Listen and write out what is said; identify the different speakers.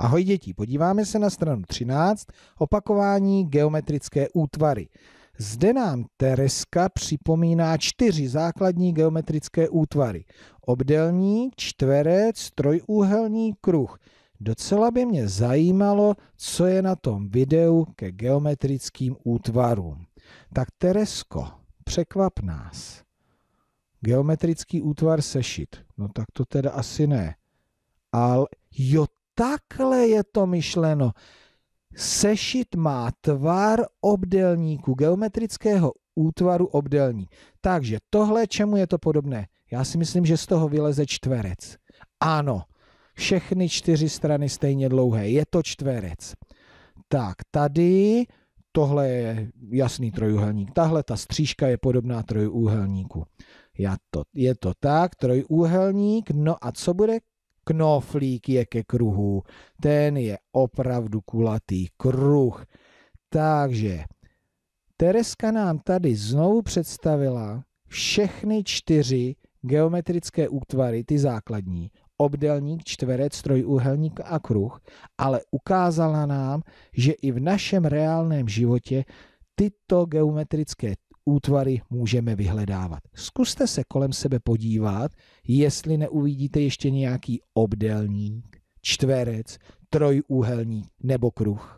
Speaker 1: Ahoj děti, podíváme se na stranu 13, opakování geometrické útvary. Zde nám Tereska připomíná čtyři základní geometrické útvary. Obdelník, čtverec, trojúhelný kruh. Docela by mě zajímalo, co je na tom videu ke geometrickým útvarům. Tak Teresko, překvap nás. Geometrický útvar sešit. No tak to teda asi ne. Ale jo, takhle je to myšleno. Sešit má tvar obdelníku, geometrického útvaru obdelní. Takže tohle, čemu je to podobné? Já si myslím, že z toho vyleze čtverec. Ano, všechny čtyři strany stejně dlouhé. Je to čtverec. Tak, tady tohle je jasný trojuhelník. Tahle ta střížka je podobná trojúhelníku. Já to, je to tak, trojúhelník. No a co bude knoflík je ke kruhu, ten je opravdu kulatý kruh. Takže Tereska nám tady znovu představila všechny čtyři geometrické útvary, ty základní, obdelník, čtverec, trojúhelník a kruh, ale ukázala nám, že i v našem reálném životě tyto geometrické útvary můžeme vyhledávat. Zkuste se kolem sebe podívat, jestli neuvidíte ještě nějaký obdelník, čtverec, trojúhelník nebo kruh.